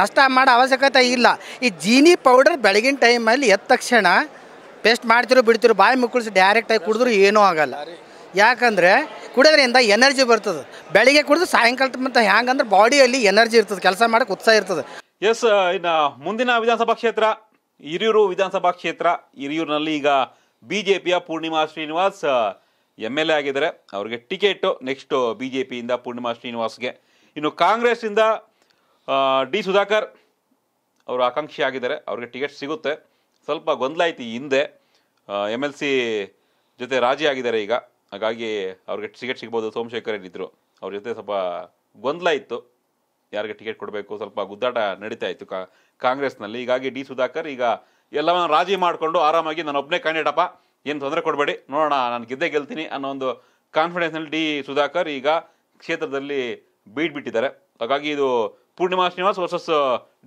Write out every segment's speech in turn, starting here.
ನಷ್ಟ ಮಾಡೋ ಅವಶ್ಯಕತೆ ಇಲ್ಲ ಈ ಜೀನಿ ಪೌಡರ್ ಬೆಳಗಿನ ಟೈಮಲ್ಲಿ ಎದ್ದ ತಕ್ಷಣ ಪೇಸ್ಟ್ ಮಾಡ್ತಿರೋ ಬಿಡ್ತಿರೋ ಬಾಯಿ ಮುಕ್ಕಳಿಸಿ ಡೈರೆಕ್ಟಾಗಿ ಕುಡಿದ್ರೂ ಏನೂ ಆಗಲ್ಲ ಯಾಕಂದರೆ ಕುಡಿಯೋದ್ರಿಂದ ಎನರ್ಜಿ ಬರ್ತದೆ ಬೆಳಿಗ್ಗೆ ಕುಡಿದು ಸಾಯಂಕಾಲ ಮತ್ತು ಹ್ಯಾಂಗಂದ್ರೆ ಬಾಡಿಯಲ್ಲಿ ಎನರ್ಜಿ ಇರ್ತದೆ ಕೆಲಸ ಮಾಡೋಕೆ ಉತ್ಸಾಹ ಇರ್ತದೆ ಎಸ್ ಇನ್ನು ಮುಂದಿನ ವಿಧಾನಸಭಾ ಕ್ಷೇತ್ರ ಹಿರಿಯೂರು ವಿಧಾನಸಭಾ ಕ್ಷೇತ್ರ ಹಿರಿಯೂರಿನಲ್ಲಿ ಈಗ ಬಿ ಜೆ ಪಿಯ Purnima Srinivas M L A ಆಗಿದ್ದಾರೆ ಅವರಿಗೆ ಟಿಕೆಟ್ ನೆಕ್ಸ್ಟು ಬಿ ಜೆ ಪಿಯಿಂದ ಪೂರ್ಣಿಮಾ ಶ್ರೀನಿವಾಸ್ಗೆ ಇನ್ನು ಇಂದ ಡಿ ಸುಧಾಕರ್ ಅವರು ಆಕಾಂಕ್ಷಿ ಆಗಿದ್ದಾರೆ ಅವ್ರಿಗೆ ಟಿಕೆಟ್ ಸಿಗುತ್ತೆ ಸ್ವಲ್ಪ ಗೊಂದಲ ಐತಿ ಹಿಂದೆ ಎಮ್ ಎಲ್ ಸಿ ಜೊತೆ ರಾಜಿ ಆಗಿದ್ದಾರೆ ಈಗ ಹಾಗಾಗಿ ಅವ್ರಿಗೆ ಟಿಕೆಟ್ ಸಿಗ್ಬೋದು ಸೋಮಶೇಖರ್ ಏನಿದ್ರು ಅವ್ರ ಜೊತೆ ಸ್ವಲ್ಪ ಗೊಂದಲ ಇತ್ತು ಯಾರಿಗೆ ಟಿಕೆಟ್ ಕೊಡಬೇಕು ಸ್ವಲ್ಪ ಗುದ್ದಾಟ ನಡೀತಾ ಇತ್ತು ಕಾಂಗ್ರೆಸ್ನಲ್ಲಿ ಹೀಗಾಗಿ ಡಿ ಸುಧಾಕರ್ ಈಗ ಎಲ್ಲವನ್ನು ರಾಜಿ ಮಾಡಿಕೊಂಡು ಆರಾಮಾಗಿ ನಾನು ಒಬ್ಬನೇ ಕ್ಯಾಂಡಿಡೇಟಪ್ಪ ಏನು ತೊಂದರೆ ಕೊಡಬೇಡಿ ನೋಡೋಣ ನಾನು ಗೆದ್ದೆ ಗೆಲ್ತೀನಿ ಅನ್ನೋ ಒಂದು ಕಾನ್ಫಿಡೆನ್ಸ್ನಲ್ಲಿ ಡಿ ಸುಧಾಕರ್ ಈಗ ಕ್ಷೇತ್ರದಲ್ಲಿ ಬೀಟ್ ಹಾಗಾಗಿ ಇದು ಪೂರ್ಣಿಮಾ ಶ್ರೀನಿವಾಸ್ ವರ್ಸಸ್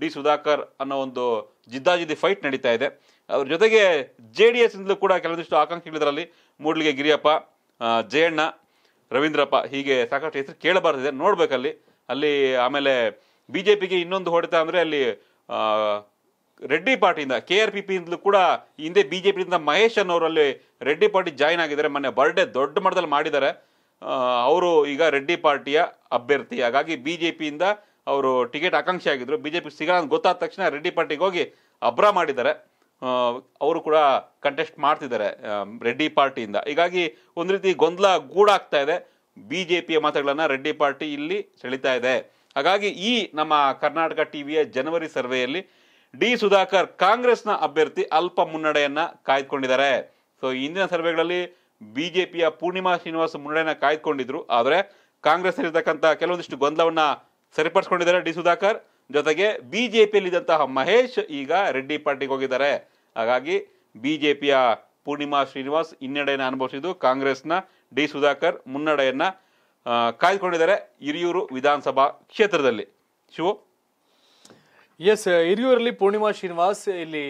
ಡಿ ಸುಧಾಕರ್ ಅನ್ನೋ ಒಂದು ಜಿದ್ದಾಜಿದ್ದಿ ಫೈಟ್ ನಡೀತಾ ಇದೆ ಅವ್ರ ಜೊತೆಗೆ ಜೆ ಡಿ ಎಸ್ ಇಂದಲೂ ಕೂಡ ಕೆಲವೊಂದಿಷ್ಟು ಆಕಾಂಕ್ಷಿಗಳಿದ್ರಲ್ಲಿ ಮೂಡ್ಲಿಗೆ ಗಿರಿಯಪ್ಪ ಜಯಣ್ಣ ರವೀಂದ್ರಪ್ಪ ಹೀಗೆ ಸಾಕಷ್ಟು ಹೆಸರು ಕೇಳಬಾರ್ದಿದೆ ನೋಡಬೇಕಲ್ಲಿ ಅಲ್ಲಿ ಆಮೇಲೆ ಬಿ ಜೆ ಪಿಗೆ ಇನ್ನೊಂದು ಹೊಡೆತ ಅಂದರೆ ಅಲ್ಲಿ ರೆಡ್ಡಿ ಪಾರ್ಟಿಯಿಂದ ಕೆ ಆರ್ ಪಿ ಪಿಯಿಂದಲೂ ಕೂಡ ಹಿಂದೆ ಬಿ ಜೆ ಪಿಯಿಂದ ಮಹೇಶ್ ಅನ್ನೋರಲ್ಲಿ ರೆಡ್ಡಿ ಪಾರ್ಟಿ ಜಾಯ್ನ್ ಆಗಿದ್ದಾರೆ ಮೊನ್ನೆ ಬರ್ಡೇ ದೊಡ್ಡ ಮಟ್ಟದಲ್ಲಿ ಮಾಡಿದ್ದಾರೆ ಅವರು ಈಗ ರೆಡ್ಡಿ ಪಾರ್ಟಿಯ ಅಭ್ಯರ್ಥಿ ಹಾಗಾಗಿ ಬಿ ಜೆ ಪಿಯಿಂದ ಅವರು ಟಿಕೆಟ್ ಆಕಾಂಕ್ಷಿ ಆಗಿದ್ರು ಬಿ ಜೆ ಪಿ ಸಿಗಲ್ಲ ಅಂತ ಗೊತ್ತಾದ ತಕ್ಷಣ ರೆಡ್ಡಿ ಪಾರ್ಟಿಗೆ ಹೋಗಿ ಅಬ್ರ ಮಾಡಿದ್ದಾರೆ ಅವರು ಕೂಡ ಕಂಟೆಸ್ಟ್ ಮಾಡ್ತಿದ್ದಾರೆ ರೆಡ್ಡಿ ಪಾರ್ಟಿಯಿಂದ ಹೀಗಾಗಿ ಒಂದು ರೀತಿ ಗೊಂದಲ ಗೂಡಾಗ್ತಾ ಇದೆ ಬಿ ಜೆ ಪಿಯ ಮತಗಳನ್ನು ರೆಡ್ಡಿ ಪಾರ್ಟಿ ಇಲ್ಲಿ ಸೆಳಿತಾ ಇದೆ ಹಾಗಾಗಿ ಈ ನಮ್ಮ ಕರ್ನಾಟಕ ಟಿವಿಯ ಜನವರಿ ಸರ್ವೆಯಲ್ಲಿ ಡಿ ಸುಧಾಕರ್ ಕಾಂಗ್ರೆಸ್ನ ಅಭ್ಯರ್ಥಿ ಅಲ್ಪ ಮುನ್ನಡೆಯನ್ನು ಕಾಯ್ದುಕೊಂಡಿದ್ದಾರೆ ಸೊ ಇಂದಿನ ಸರ್ವೆಗಳಲ್ಲಿ ಬಿ ಜೆ ಪಿಯ ಪೂರ್ಣಿಮಾ ಶ್ರೀನಿವಾಸ ಮುನ್ನಡೆಯನ್ನು ಕಾಯ್ದುಕೊಂಡಿದ್ರು ಆದರೆ ಕಾಂಗ್ರೆಸ್ನಲ್ಲಿರ್ತಕ್ಕಂಥ ಕೆಲವೊಂದಿಷ್ಟು ಗೊಂದಲವನ್ನು ಸರಿಪಡಿಸ್ಕೊಂಡಿದ್ದಾರೆ ಡಿ ಸುಧಾಕರ್ ಜೊತೆಗೆ ಬಿಜೆಪಿಯಲ್ಲಿದ್ದಂತಹ ಮಹೇಶ್ ಈಗ ರೆಡ್ಡಿ ಪಾರ್ಟಿಗೆ ಹೋಗಿದ್ದಾರೆ ಹಾಗಾಗಿ ಬಿಜೆಪಿಯ ಪೂರ್ಣಿಮಾ ಶ್ರೀನಿವಾಸ್ ಹಿನ್ನಡೆಯನ್ನು ಅನುಭವಿಸಿದ್ದು ಕಾಂಗ್ರೆಸ್ನ ಡಿ ಸುಧಾಕರ್ ಮುನ್ನಡೆಯನ್ನು ಕಾಯ್ದುಕೊಂಡಿದ್ದಾರೆ ಹಿರಿಯೂರು ವಿಧಾನಸಭಾ ಕ್ಷೇತ್ರದಲ್ಲಿ ಶಿವ ಎಸ್ ಹಿರಿಯೂರಲ್ಲಿ ಪೂರ್ಣಿಮಾ ಶ್ರೀನಿವಾಸ್ ಇಲ್ಲಿ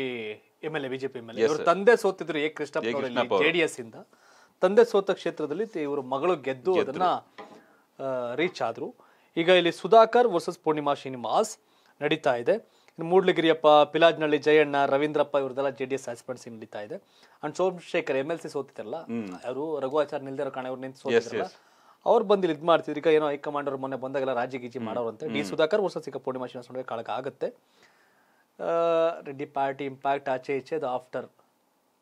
M L A BJP M L A ತಂದೆ ಸೋತಿದ್ರು ಎ ಕೃಷ್ಣಪ್ಪ ಜೆಡಿಎಸ್ ಇಂದ ತಂದೆ ಸೋತ ಕ್ಷೇತ್ರದಲ್ಲಿ ಇವರು ಮಗಳು ಗೆದ್ದು ಅದನ್ನ ರೀಚ್ ಆದ್ರು ಈಗ ಇಲ್ಲಿ ಸುಧಾಕರ್ ವರ್ಸಸ್ ಪೂರ್ಣಿಮಾ ಶ್ರೀನಿವಾಸ್ ನಡೀತಾ ಇದೆ ಮೂಡ್ಲಗಿರಿಯಪ್ಪ ಪಿಲಾಜ್ನಳ್ಳಿ ಜಯಣ್ಣ ರವೀಂದ್ರಪ್ಪ ಇವ್ರದೆಲ್ಲ ಜೆ ಡಿ ಎಸ್ ನಡೀತಾ ಇದೆ and Somashekhar M L C ಸೋತಿದ್ರಲ್ಲ ಅವರು ರಘುವಾಚಾರ್ ನಿಲ್ದಿರೋ ಕಾರಣ ಅವ್ರು ನಿಂತು ಸೋತಿದ್ರಲ್ಲ ಅವ್ರು ಇಲ್ಲಿ ಇದು ಮಾಡ್ತಿದ್ರು ಈಗ ಏನೋ ಹೈಕಮಾಂಡ್ ಅವ್ರ ಮೊನ್ನೆ ಬಂದಾಗೆಲ್ಲ ರಾಜಿ ಗೀಜಿ ಮಾಡೋರು ಅಂತ ಡಿ ಸುಧಾಕರ್ ವರ್ಸಸ್ ಸಿಕ್ಕ ಪೂರ್ಣಿಮಾ ಶ್ರೀನಿವಾಸ ನೋಡೋಕೆ ಕಾಳಗ ಆಗುತ್ತೆ ರೆಡ್ಡಿ ಪಾರ್ಟಿ ಇಂಪ್ಯಾಕ್ಟ್ ಆಚೆ ಈಚೆ ಅದು ಆಫ್ಟರ್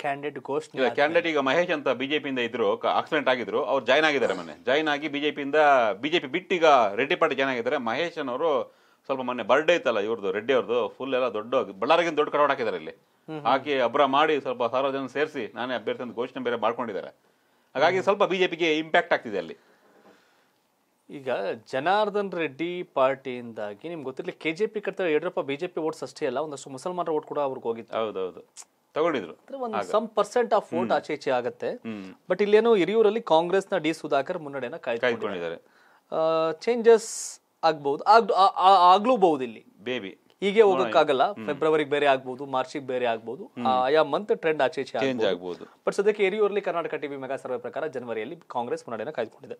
ಕ್ಯಾಂಡಿಡೇಟ್ ಘೋಷಣೆ ಕ್ಯಾಂಡಿಡೇಟ್ ಈಗ ಮಹೇಶ್ ಅಂತ ಬಿಜೆಪಿಯಿಂದ ಇದ್ರು ಆಕ್ಸಿಡೆಂಟ್ ಆಗಿದ್ರು ಅವ್ರು ಜಾಯ್ನ್ ಆಗಿದ್ದಾರೆ ಮೊನ್ನೆ ಜಾಯ್ನ್ ಆಗಿ ಬಿಜೆಪಿಯಿಂದ ಬಿಜೆಪಿ ಬಿಟ್ಟು ಈಗ ರೆಡ್ಡಿ ಪಾರ್ಟಿ ಜಾಯ್ನ್ ಆಗಿದ್ದಾರೆ ಮಹೇಶ್ ಅವರು ಸ್ವಲ್ಪ ಮೊನ್ನೆ ಬರ್ಡೇ ಇತ್ತಲ್ಲ ಇವ್ರದ್ದು ರೆಡ್ಡಿ ಅವ್ರದ್ದು ಫುಲ್ ಎಲ್ಲ ದೊಡ್ಡ ಬಳ್ಳಾರಿಗೆ ದೊಡ್ಡ ಕಡವಾಡ ಹಾಕಿದ್ದಾರೆ ಇಲ್ಲಿ ಹಾಕಿ ಅಬ್ರ ಮಾಡಿ ಸ್ವಲ್ಪ ಸಾರ್ವಜನಿಕ ಸೇರಿಸಿ ನಾನೇ ಅಭ್ಯರ್ಥಿ ಅಂತ ಘೋಷಣೆ ಬೇರೆ ಮಾಡ್ಕೊಂಡಿದ್ದಾರೆ ಹಾಗಾಗಿ ಸ್ವಲ್ಪ ಬಿಜೆಪಿಗೆ ಇಂಪ್ಯಾಕ್ಟ್ ಆಗ್ತಿದೆ ಅಲ್ಲಿ ಈಗ ಜನಾರ್ದನ್ ರೆಡ್ಡಿ ಪಾರ್ಟಿಯಿಂದಾಗಿ ನಿಮ್ಗೆ ಗೊತ್ತಿರಲಿ ಕೆ ಜೆ ಪಿ ಕಟ್ತಾರೆ ಯಡಿಯೂರಪ್ಪ ಬಿಜೆಪಿ ಓಟ್ಸ್ ಅಷ್ಟೇ ಅಲ್ಲ ಒಂದಷ್ಟು ಮುಸಲ್ಮಾನರ ಓಟ್ ಕೂಡ ಅವ್ರಿಗೆ ಹೋಗಿತ್ತು ಹೌದೌದು ತಗೊಂಡಿದ್ರು ಸಮ್ ಪರ್ಸೆಂಟ್ ಆಫ್ ವೋಟ್ ಆಚೆ ಈಚೆ ಆಗುತ್ತೆ ಬಟ್ ಇಲ್ಲೇನೋ ಹಿರಿಯೂರಲ್ಲಿ ಕಾಂಗ್ರೆಸ್ನ ಡಿ ಸುಧಾಕರ್ ಮುನ್ನಡೆನ ಕಾಯ್ದುಕೊಂಡಿದ್ದಾರೆ ಚೇಂಜಸ್ ಆಗ್ಬಹುದು ಆಗ್ಲೂಬಹುದು ಇಲ್ಲಿ ಬೇಬಿ ಹೀಗೆ ಹೋಗಕ್ಕಾಗಲ್ಲ ಫೆಬ್ರವರಿಗೆ ಬೇರೆ ಆಗ್ಬಹುದು ಮಾರ್ಚಿಗೆ ಬೇರೆ ಆಗ್ಬಹುದು ಆಯಾ ಮಂತ್ ಟ್ರೆಂಡ್ ಆಚೆ ಆಗ್ಬಹುದು ಬಟ್ ಸದ್ಯಕ್ಕೆ ಹಿರಿಯೂರಲ್ಲಿ ಕರ್ನಾಟಕ ಟಿವಿ ಮೆಗಾ ಸರ್ವೆ ಪ್ರಕಾರ ಜನವರಿಯಲ್ಲಿ ಕಾಂಗ್ರೆಸ್ ಮುನ್ನಡೆಯನ್ನು ಕಾಯ್ದುಕೊಂಡಿದೆ